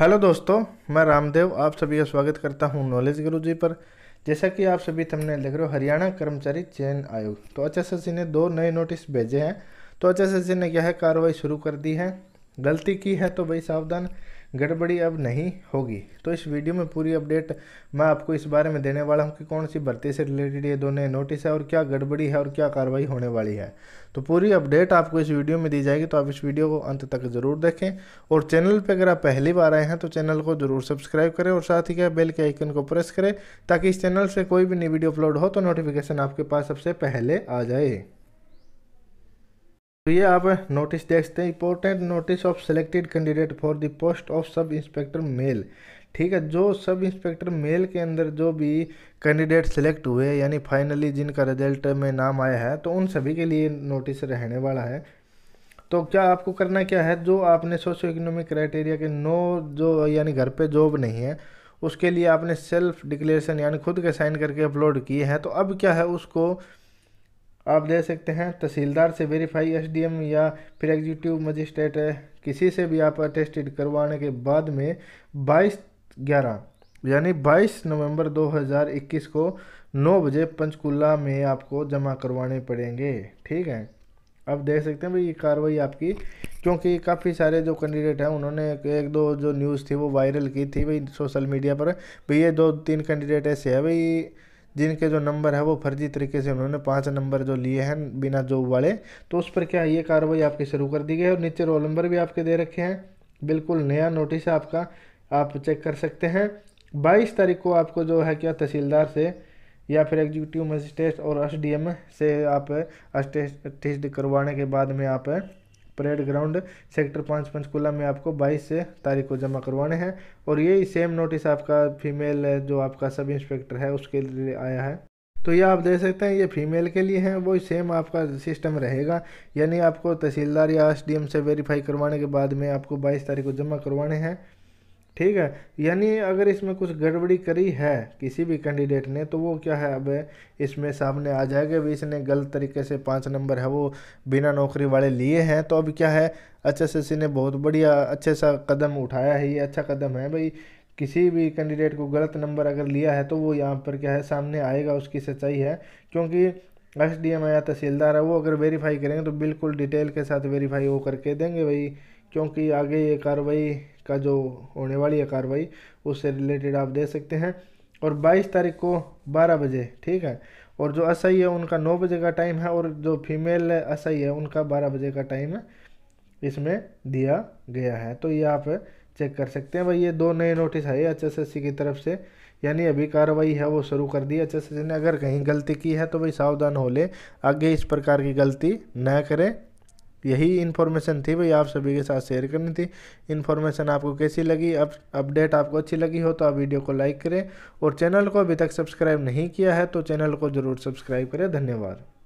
hello दोस्तों मैं रामदेव आप सभी का स्वागत करता हूं नॉलेज गुरु जी पर जैसा कि आप सभी तमने देख रहे हो हरियाणा कर्मचारी चयन आयोग तो एच अच्छा ने दो नए नोटिस भेजे हैं तो एच अच्छा ने क्या है कार्रवाई शुरू कर दी है गलती की है तो भाई सावधान गड़बड़ी अब नहीं होगी तो इस वीडियो में पूरी अपडेट मैं आपको इस बारे में देने वाला हूं कि कौन सी भर्ती से रिलेटेड ये दो नए नोटिस है और क्या गड़बड़ी है और क्या कार्रवाई होने वाली है तो पूरी अपडेट आपको इस वीडियो में दी जाएगी तो आप इस वीडियो को अंत तक ज़रूर देखें और चैनल पर अगर आप पहली बार आए हैं तो चैनल को ज़रूर सब्सक्राइब करें और साथ ही क्या बेल के आइकन को प्रेस करें ताकि इस चैनल से कोई भी नई वीडियो अपलोड हो तो नोटिफिकेशन आपके पास सबसे पहले आ जाए तो ये आप नोटिस देखते हैं important notice of selected candidate for the post of sub inspector male ठीक है जो सब इंस्पेक्टर मेल के अंदर जो भी कैंडिडेट सेलेक्ट हुए यानी फाइनली जिनका रिजल्ट में नाम आया है तो उन सभी के लिए नोटिस रहने वाला है तो क्या आपको करना क्या है जो आपने सोशो इकोनॉमिक क्राइटेरिया के नो जो यानी घर पे जॉब नहीं है उसके लिए आपने सेल्फ डिक्लेरेशन यानी खुद के साइन करके अपलोड किए हैं तो अब क्या है उसको आप दे सकते हैं तहसीलदार से वेरीफाई एसडीएम या फिर एग्जीक्यूटिव मजिस्ट्रेट किसी से भी आप अटेस्टेड करवाने के बाद में बाईस ग्यारह यानी 22 नवंबर 2021 को 9 बजे पंचकूला में आपको जमा करवाने पड़ेंगे ठीक है आप देख सकते हैं भाई ये कार्रवाई आपकी क्योंकि काफ़ी सारे जो कैंडिडेट हैं उन्होंने एक दो जो न्यूज़ थी वो वायरल की थी भाई सोशल मीडिया पर भाई ये दो तीन कैंडिडेट ऐसे है भाई जिनके जो नंबर है वो फर्जी तरीके से उन्होंने पाँच नंबर जो लिए हैं बिना जॉब वाले तो उस पर क्या ये कार्रवाई आपकी शुरू कर दी गई है और नीचे रोल नंबर भी आपके दे रखे हैं बिल्कुल नया नोटिस है आपका आप चेक कर सकते हैं बाईस तारीख को आपको जो है क्या तहसीलदार से या फिर एग्जीक्यूटिव मजिस्ट्रेट और एम से आप टेस्ट करवाने के बाद में आप परेड ग्राउंड सेक्टर पाँच पंचकूला में आपको बाईस तारीख को जमा करवाने हैं और यही सेम नोटिस आपका फीमेल जो आपका सब इंस्पेक्टर है उसके लिए आया है तो ये आप देख सकते हैं ये फीमेल के लिए हैं वही सेम आपका सिस्टम रहेगा यानी आपको तहसीलदार या एस से वेरीफाई करवाने के बाद में आपको बाईस तारीख को जमा करवाने हैं ठीक है यानी अगर इसमें कुछ गड़बड़ी करी है किसी भी कैंडिडेट ने तो वो क्या है अब इसमें सामने आ जाएगा भी इसने गलत तरीके से पाँच नंबर है वो बिना नौकरी वाले लिए हैं तो अब क्या है एच एस ने बहुत बढ़िया अच्छे सा कदम उठाया है ये अच्छा कदम है भाई किसी भी कैंडिडेट को गलत नंबर अगर लिया है तो वो यहाँ पर क्या है सामने आएगा उसकी सच्चाई है क्योंकि एस डी एम या तहसीलदार है वो अगर वेरीफाई करेंगे तो बिल्कुल डिटेल के साथ वेरीफाई वो करके देंगे भाई क्योंकि आगे ये कार्रवाई का जो होने वाली है कार्रवाई उससे रिलेटेड आप दे सकते हैं और 22 तारीख को 12 बजे ठीक है और जो एस है उनका 9 बजे का टाइम है और जो फीमेल एस है उनका 12 बजे का टाइम है इसमें दिया गया है तो ये आप चेक कर सकते हैं भाई ये दो नए नोटिस आए एच एस की तरफ से यानी अभी कार्रवाई है वो शुरू कर दी एच एस ने अगर कहीं गलती की है तो भाई सावधान हो ले आगे इस प्रकार की गलती न करें यही इन्फॉर्मेशन थी भाई आप सभी के साथ शेयर करनी थी इन्फॉर्मेशन आपको कैसी लगी अब अपडेट आपको अच्छी लगी हो तो आप वीडियो को लाइक करें और चैनल को अभी तक सब्सक्राइब नहीं किया है तो चैनल को ज़रूर सब्सक्राइब करें धन्यवाद